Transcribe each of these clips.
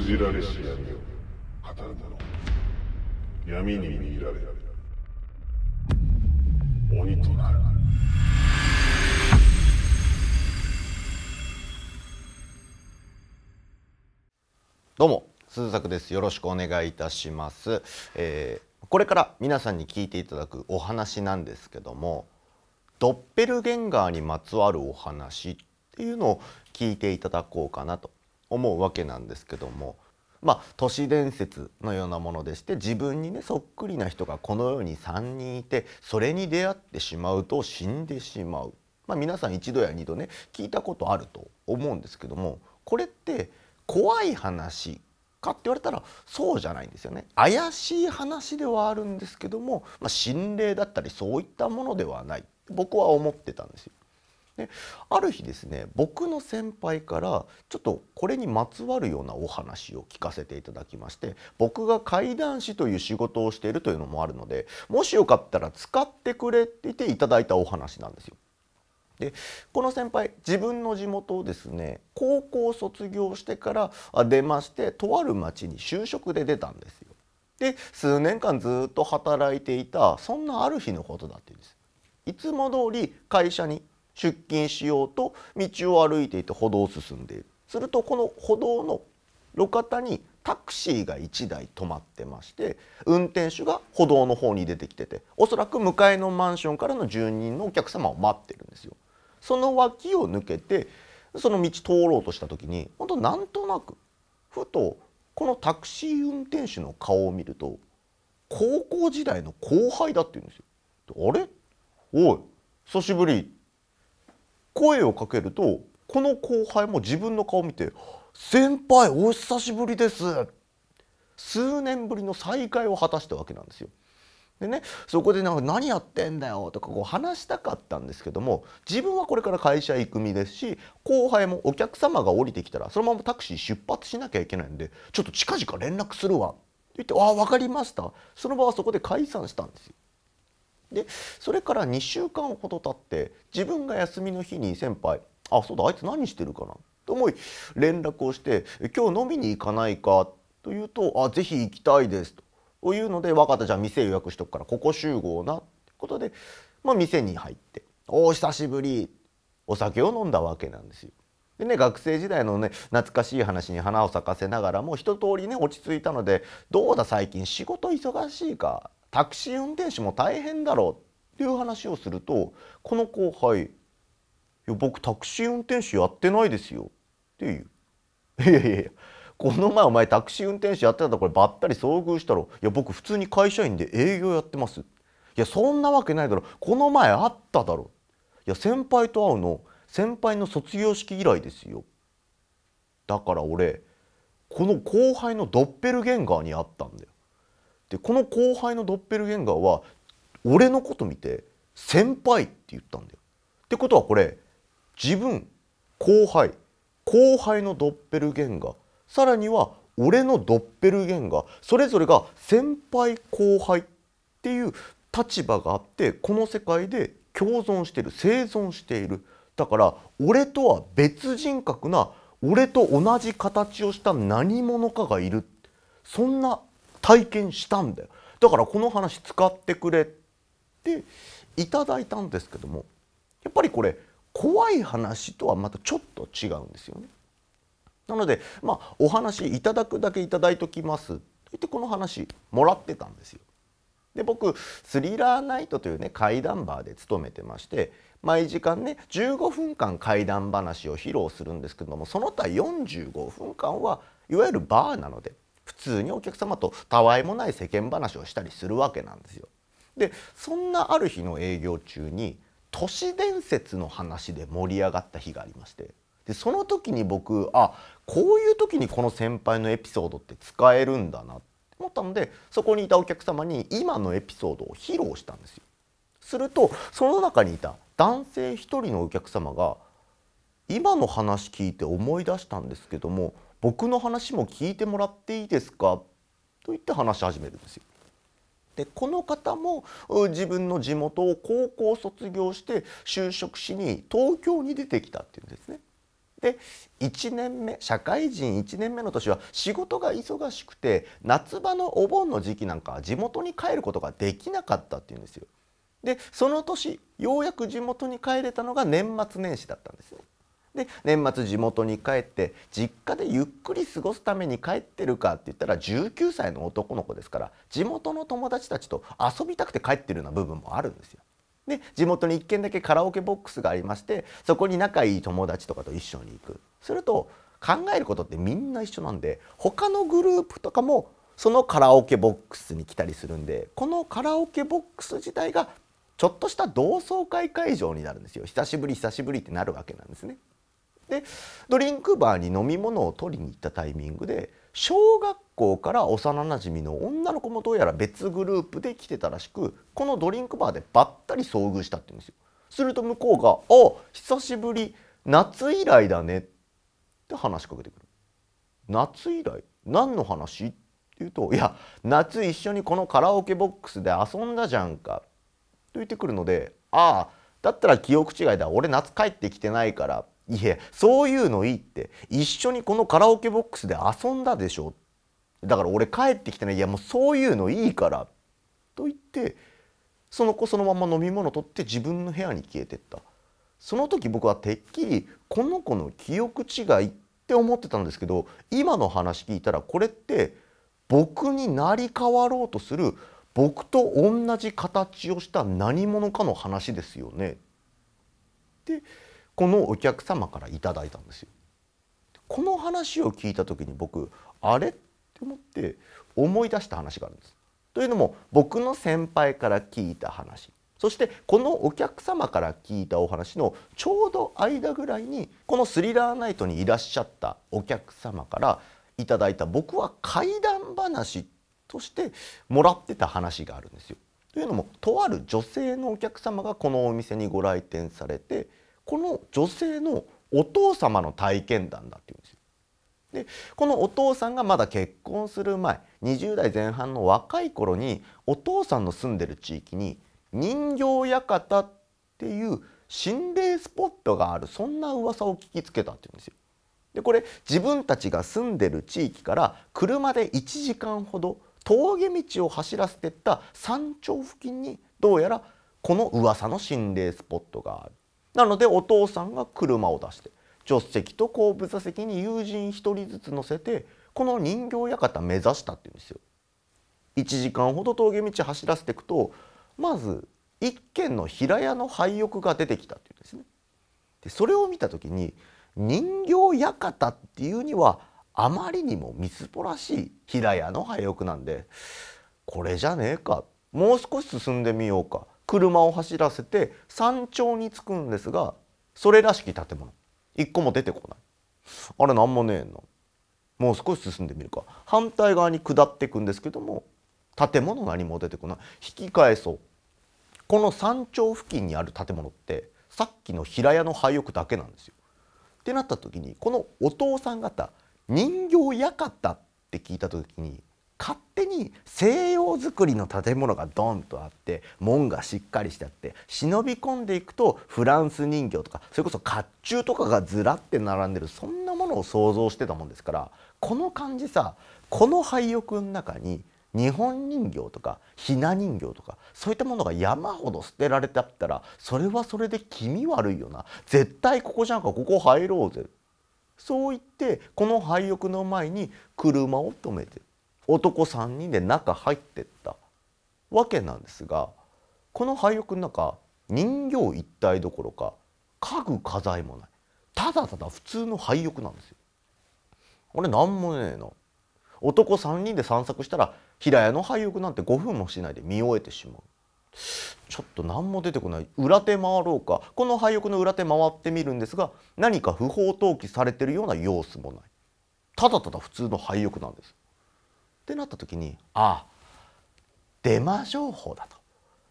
封じられし闇を語る者闇に見入られ鬼となるどうも鈴作ですよろしくお願いいたします、えー、これから皆さんに聞いていただくお話なんですけどもドッペルゲンガーにまつわるお話っていうのを聞いていただこうかなと思うわけなんですけども。まあ、都市伝説のようなものでして自分にねそっくりな人がこの世に3人いてそれに出会ってしまうと死んでしまう、まあ、皆さん一度や二度ね聞いたことあると思うんですけどもこれって怖い話かって言われたらそうじゃないんですよね怪しい話ではあるんですけども、まあ、心霊だったりそういったものではない僕は思ってたんですよ。である日ですね僕の先輩からちょっとこれにまつわるようなお話を聞かせていただきまして僕が怪談師という仕事をしているというのもあるのでもしよかったら使ってくれって言っていただいたお話なんですよ。でこの先輩自分の地元をですね高校卒業してから出ましてとある町に就職で出たんですよ。で数年間ずっと働いていたそんなある日のことだっていうんです。いつも通り会社に出勤しようと道を歩いていて歩道を進んでいるするとこの歩道の路肩にタクシーが1台止まってまして運転手が歩道の方に出てきてておそらく向かいのマンションからの住人のお客様を待ってるんですよ。その脇を抜けてその道通ろうとした時に本当なんとなくふとこのタクシー運転手の顔を見ると高校時代の後輩だって言うんですよ。あれおい久しぶり声をかけるとこの後輩も自分の顔を見て「先輩お久しぶりです」数年ぶりの再会を果たしたわけなんですよ。でねそこでなんか何やってんだよとかこう話したかったんですけども自分はこれから会社行く身ですし後輩もお客様が降りてきたらそのままタクシー出発しなきゃいけないんでちょっと近々連絡するわって言って「ああ分かりました」その場はそこで解散したんですよ。でそれから2週間ほど経って自分が休みの日に先輩「あそうだあいつ何してるかな」と思い連絡をして「今日飲みに行かないか」と言うと「あぜひ行きたいです」というので「分かったじゃあ店予約しとくからここ集合な」ってことで、まあ、店に入って「お久しぶり」お酒を飲んだわけなんですよ。でね、学生時代のね懐かしい話に花を咲かせながらも一通りね落ち着いたので「どうだ最近仕事忙しいか」タクシー運転手も大変だろうっていう話をするとこの後輩「いや僕タクシー運転手やってないですよ」っていう「いやいやいやこの前お前タクシー運転手やってたとこればったり遭遇したろいや僕普通に会社員で営業やってます」いやそんなわけないだろこの前あっただろいや先輩と会うの先輩の卒業式以来ですよだから俺この後輩のドッペルゲンガーに会ったんだよでこの後輩のドッペルゲンガーは俺のこと見て「先輩」って言ったんだよ。ってことはこれ自分後輩後輩のドッペルゲンガーさらには俺のドッペルゲンガーそれぞれが先輩後輩っていう立場があってこの世界で共存してる生存しているだから俺とは別人格な俺と同じ形をした何者かがいるそんな体験したんだよだからこの話使ってくれていただいたんですけどもやっぱりこれ怖い話とはまたちょっと違うんですよね。なのでまあお話いただくだけいただいときますって言ってこの話もらってたんですよ。で僕スリラーナイトというね怪談バーで勤めてまして毎時間ね15分間怪談話を披露するんですけどもその他45分間はいわゆるバーなので普通にお客様とたわいもない世間話をしたりするわけなんですよ。でそんなある日の営業中に都市伝説の話で盛り上がった日がありましてでその時に僕あこういう時にこの先輩のエピソードって使えるんだなって思ったのでそこにいたお客様に今のエピソードを披露したんですよ。するとその中にいた男性一人のお客様が「今の話聞いて思い出したんですけども僕の話も聞いてもらっていいですか?」と言って話し始めるんですよ。でこの方も自分の地元を高校卒業して就職しに東京に出てきたっていうんですね。で1年目社会人1年目の年は仕事が忙しくて夏場のお盆の時期なんかは地元に帰ることができなかったっていうんですよ。でその年ようやく地元に帰れたのが年末年始だったんですね。で年末地元に帰って実家でゆっくり過ごすために帰ってるかって言ったら19歳の男の子ですから地元の友達たちと遊びたくて帰ってるような部分もあるんですよ。で地元に1軒だけカラオケボックスがありましてそこに仲いい友達とかと一緒に行くすると考えることってみんな一緒なんで他のグループとかもそのカラオケボックスに来たりするんでこのカラオケボックス自体がちょっとした同窓会会場になるんですよ久しぶり久しぶりってなるわけなんですね。でドリンクバーに飲み物を取りに行ったタイミングで小学校から幼なじみの女の子もどうやら別グループで来てたらしくこのドリンクバーでばったり遭遇したって言うんですよ。すると向こうが「あ久しぶり夏以来だね」って話しかけてくる。夏以来何の話って言うと「いや夏一緒にこのカラオケボックスで遊んだじゃんか」と言ってくるので「ああだったら記憶違いだ俺夏帰ってきてないからいやそういうのいいって一緒にこのカラオケボックスで遊んだでしょだから俺帰ってきてねいやもうそういうのいいからと言ってその子そのまま飲み物取って自分の部屋に消えてったその時僕はてっきりこの子の記憶違いって思ってたんですけど今の話聞いたらこれって僕になり変わろうとする僕と同じ形をした何者かの話ですよね。でこのお客様からいただいたんですよ。この話を聞いた時に僕あれって思って思い出した話があるんです。というのも僕の先輩から聞いた話そしてこのお客様から聞いたお話のちょうど間ぐらいにこの「スリラーナイト」にいらっしゃったお客様からいただいた僕は怪談話としてもらってた話があるんですよ。というのもとある女性のお客様がこのお店にご来店されてこの女性のお父様の体験談だっていうんですよ。でこのお父さんがまだ結婚する前20代前半の若い頃にお父さんの住んでる地域に人形館っていう心霊スポットがあるそんな噂を聞きつけたっていうんですよ。でこれ自分たちが住んでる地域から車で1時間ほど峠道を走らせてった山頂付近にどうやらこの噂の心霊スポットがある。なのでお父さんが車を出して助手席と後部座席に友人1人ずつ乗せてこの人形館目指したっていうんですよ。1時間ほど峠道走らせていくとまず一軒の平屋の廃屋が出てきたっていうんですね。でそれを見た時に人形館っていうにはあまりにもみすぼらしい平屋の廃屋なんでこれじゃねえかもう少し進んでみようか車を走らせて山頂に着くんですがそれらしき建物一個も出てこないあれ何もねえなもう少し進んでみるか反対側に下っていくんですけども建物何も出てこない引き返そうこの山頂付近にある建物ってさっきの平屋の廃屋だけなんですよ。ってなった時にこのお父さん方人形館って聞いた時に勝手に西洋造りの建物がドンとあって門がしっかりしてあって忍び込んでいくとフランス人形とかそれこそ甲冑とかがずらって並んでるそんなものを想像してたもんですからこの感じさこの廃屋の中に日本人形とかひな人形とかそういったものが山ほど捨てられてあったらそれはそれで気味悪いよな絶対ここじゃんかここ入ろうぜそう言ってこの廃屋の前に車を止めてる。男3人で中入ってったわけなんですがこの廃屋の中人形一体どころか家具家財もないただただ普通の廃屋なんですよ。俺何もねえな男3人で散策したら平屋の廃屋なんて5分もしないで見終えてしまうちょっと何も出てこない裏手回ろうかこの廃屋の裏手回ってみるんですが何か不法投棄されてるような様子もないただただ普通の廃屋なんですってなった時にあデマ情報だと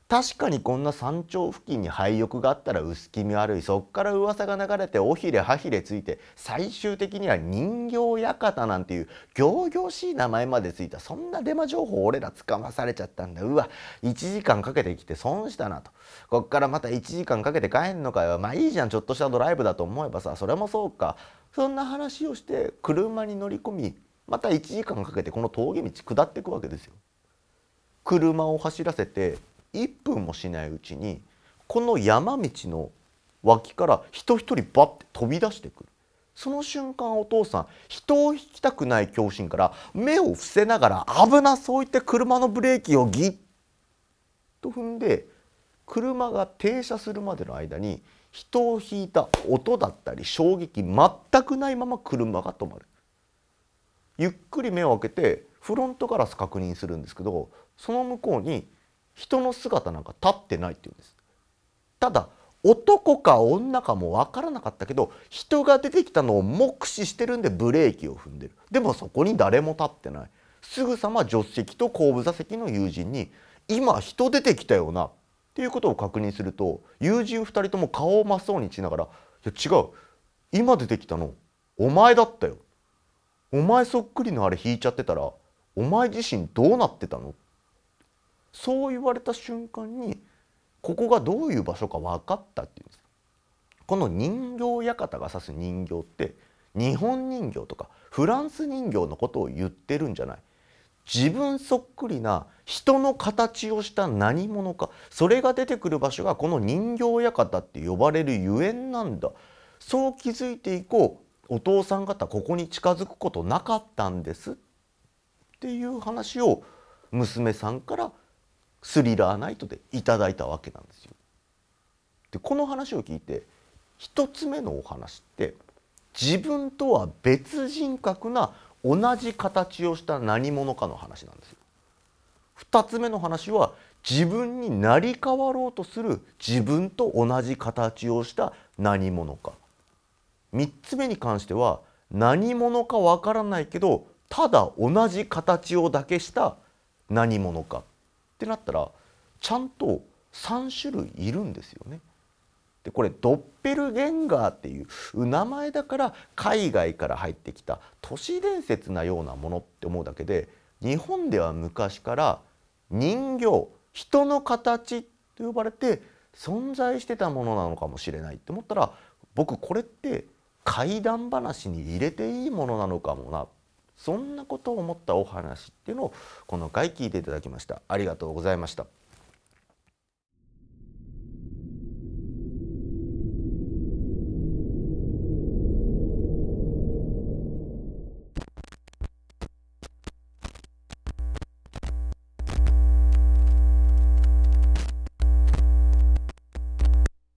確かにこんな山頂付近に廃浴があったら薄気味悪いそっから噂が流れて尾ひれはひれついて最終的には人形館なんていう仰々しい名前までついたそんなデマ情報俺らつかまされちゃったんだうわ1時間かけてきて損したなとこっからまた1時間かけて帰んのかよまあいいじゃんちょっとしたドライブだと思えばさそれもそうかそんな話をして車に乗り込みまた1時間かけてこの峠道下っていくわけですよ。車を走らせて1分もしないうちにこの山道の脇から人一人バッて飛び出してくるその瞬間お父さん人を引きたくない恐心から目を伏せながら危なそう言って車のブレーキをギッと踏んで車が停車するまでの間に人を引いた音だったり衝撃全くないまま車が止まる。ゆっくり目を開けてフロントガラス確認するんですけどその向こうに人の姿なんか立ってないっていうんです。ただ男か女かも分からなかったけど人が出てきたのを目視してるんでブレーキを踏んでるでもそこに誰も立ってないすぐさま助手席と後部座席の友人に「今人出てきたよな」っていうことを確認すると友人2人とも顔を真っ青にしながら「いや違う今出てきたのお前だったよ」お前そっくりのあれ引いちゃってたらお前自身どうなってたのそう言われた瞬間にここがどういう場所か分かったっていうんですこの人形館が指す人形って日本人形とかフランス人形のことを言ってるんじゃない自分そっくりな人の形をした何者かそれが出てくる場所がこの人形館って呼ばれるゆえんなんだそう気づいていこうお父さん方ここに近づくことなかったんですっていう話を娘さんからスリラーナイトでいただいたわけなんですよ。でこの話を聞いて一つ目のお話って自分とは別人格な同じ形をした何者かの話なんですよ。二つ目の話は自分になり変わろうとする自分と同じ形をした何者か。3つ目に関しては何者かわからないけどただ同じ形をだけした何者かってなったらちゃんと3種類いるんですよね。でこれドッペルゲンガーっていう名前だから海外から入ってきた都市伝説なようなものって思うだけで日本では昔から人形人の形と呼ばれて存在してたものなのかもしれないって思ったら僕これって怪談話に入れていいものなのかもなそんなことを思ったお話っていうのをこの回聞いていただきましたありがとうございました。